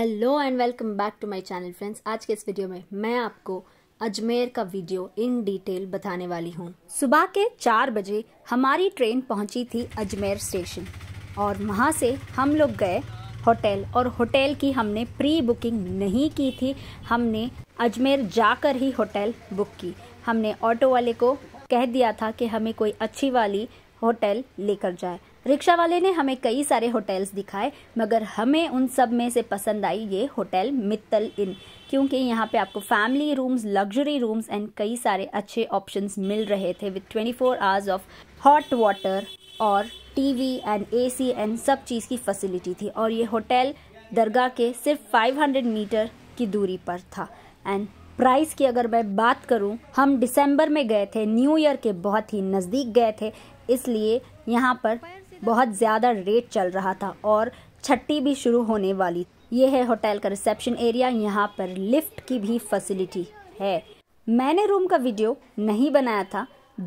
hello and welcome back to my channel friends आज के इस वीडियो में मैं आपको अजमेर का वीडियो इन डिटेल बताने वाली हूँ सुबह के चार बजे हमारी ट्रेन पहुँची थी अजमेर स्टेशन और वहाँ से हम लोग गए होटल और होटल की हमने प्री बुकिंग नहीं की थी हमने अजमेर जाकर ही होटल बुक की हमने ऑटो वाले को कह दिया था कि हमें कोई अच्छी वाली होटल लेकर जाए रिक्शा वाले ने हमें कई सारे होटल्स दिखाए मगर हमें उन सब में से पसंद आई ये होटल मित्तल इन क्योंकि यहाँ पे आपको family rooms luxury rooms and कई सारे अच्छे ऑप्शंस मिल रहे थे with 24 four hours of hot water और टीवी एंड एसी एंड सब चीज़ की फैसिलिटी थी और ये होटल दरगाह के सिर्फ 500 मीटर की दूरी पर था एंड प्राइस की अगर मैं बात करूं हम दिसंबर में गए थे न्यू ईयर के बहुत ही नज़दीक गए थे इसलिए यहाँ पर बहुत ज़्यादा रेट चल रहा था और छट्टी भी शुरू होने वाली ये है होटल का रिसेप्शन एरिया यहाँ पर लिफ्ट की भी फैसिलिटी है मैंने रूम का वीडियो नहीं बनाया था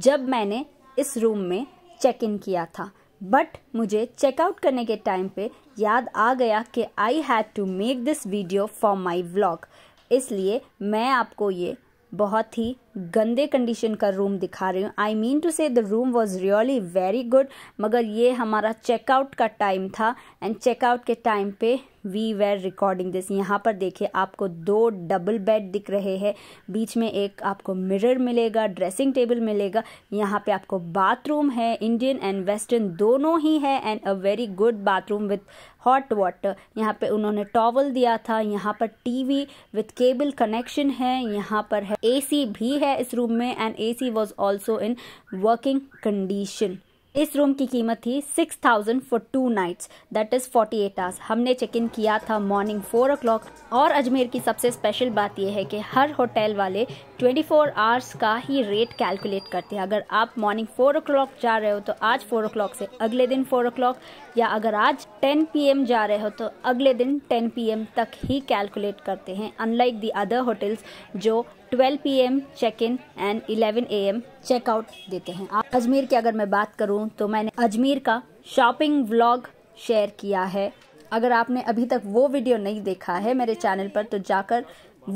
जब मैंने इस रूम में चेक इन किया था बट मुझे चेकआउट करने के टाइम पे याद आ गया कि I had to make this video for my vlog इसलिए मैं आपको ये बहुत ही गंदे कंडीशन का रूम दिखा रही हूँ I mean to say the room was really very good मगर ये हमारा चेकआउट का टाइम था एंड चेकआउट के टाइम पे वी वेर रिकॉर्डिंग दिस यहाँ पर देखिए आपको दो डबल बेड दिख रहे हैं बीच में एक आपको मिरर मिलेगा ड्रेसिंग टेबल मिलेगा यहाँ पे आपको बाथरूम है इंडियन एंड वेस्टर्न दोनों ही है and a very good bathroom with hot water यहाँ पे उन्होंने टॉवल दिया था यहाँ पर टीवी विथ केबल कनेक्शन है यहाँ पर है सी भी है इस रूम में and AC was also in working condition इस रूम की कीमत थी six thousand for two nights that is forty eight hours हमने चेक इन किया था मॉर्निंग फोर ओ क्लॉक और अजमेर की सबसे स्पेशल बात यह है कि हर होटल वाले ट्वेंटी फोर आवर्स का ही रेट कैलकुलेट करते हैं अगर आप मॉर्निंग फोर ओ क्लॉक जा रहे हो तो आज फोर ओ क्लॉक से अगले दिन फोर ओ क्लॉक या अगर आज टेन पी एम जा रहे हो तो अगले दिन टेन पी एम तक ही कैलकुलेट करते हैं अनलाइक दी अदर होटल्स जो twelve P M check in and eleven A M checkout देते हैं अजमेर की अगर मैं बात करूँ तो मैंने अजमेर का शॉपिंग व्लॉग शेयर किया है अगर आपने अभी तक वो वीडियो नहीं देखा है मेरे चैनल पर तो जाकर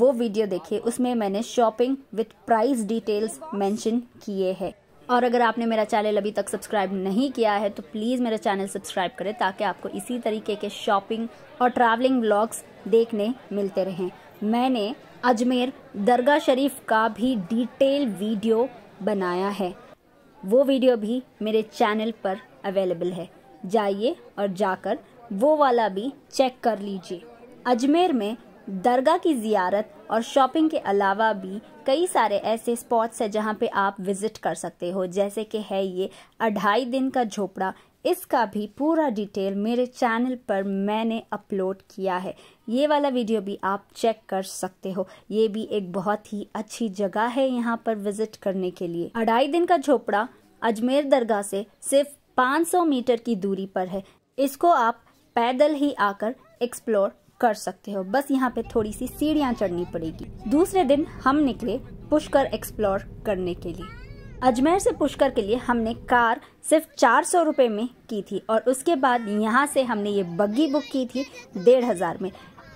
वो वीडियो देखिए उसमें मैंने shopping with price details mention किए हैं और अगर आपने मेरा चैनल अभी तक सब्सक्राइब नहीं किया है तो प्लीज़ मेरा चैनल सब्सक्राइब करें ताकि आपको इसी तरीके के शॉपिंग और ट्रैवलिंग व्लॉग्स देखने मिलते रहें मैंने अजमेर दरगाह शरीफ का भी डिटेल वीडियो बनाया है वो वीडियो भी मेरे चैनल पर अवेलेबल है जाइए और जाकर वो वाला भी चेक कर लीजिए अजमेर में दरगाह की जियारत और शॉपिंग के अलावा भी कई सारे ऐसे स्पॉट्स हैं जहाँ पे आप विज़िट कर सकते हो जैसे कि है ये अढ़ाई दिन का झोपड़ा इसका भी पूरा डिटेल मेरे चैनल पर मैंने अपलोड किया है ये वाला वीडियो भी आप चेक कर सकते हो ये भी एक बहुत ही अच्छी जगह है यहाँ पर विजिट करने के लिए अढ़ाई दिन का झोपड़ा अजमेर दरगाह से सिर्फ 500 मीटर की दूरी पर है इसको आप पैदल ही आकर एक्सप्लोर कर सकते हो बस यहाँ पे थोड़ी सी सीढ़ियाँ चढ़नी पड़ेगी दूसरे दिन हम निकले पुष्कर एक्सप्लोर करने के लिए अजमेर से पुष्कर के लिए हमने कार सिर्फ चार सौ रुपये में की थी और उसके बाद यहाँ से हमने ये बग्गी बुक की थी डेढ़ हज़ार में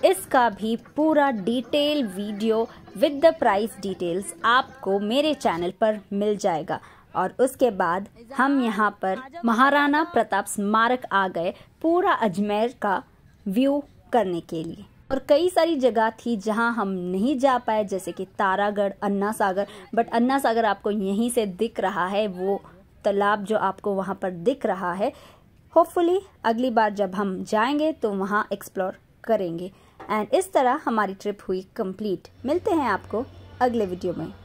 इसका भी पूरा detail video with the price details आपको मेरे चैनल पर मिल जाएगा और उसके बाद हम यहाँ पर महाराणा प्रताप स्मारक आ गए पूरा अजमेर का व्यू करने के लिए और कई सारी जगह थी जहाँ हम नहीं जा पाए जैसे कि तारागढ़ अन्ना सागर बट अन्ना सागर आपको यहीं से दिख रहा है वो तालाब जो आपको वहाँ पर दिख रहा है होपफुली अगली बार जब हम जाएंगे तो वहाँ एक्सप्लोर करेंगे एंड इस तरह हमारी ट्रिप हुई कंप्लीट मिलते हैं आपको अगले वीडियो में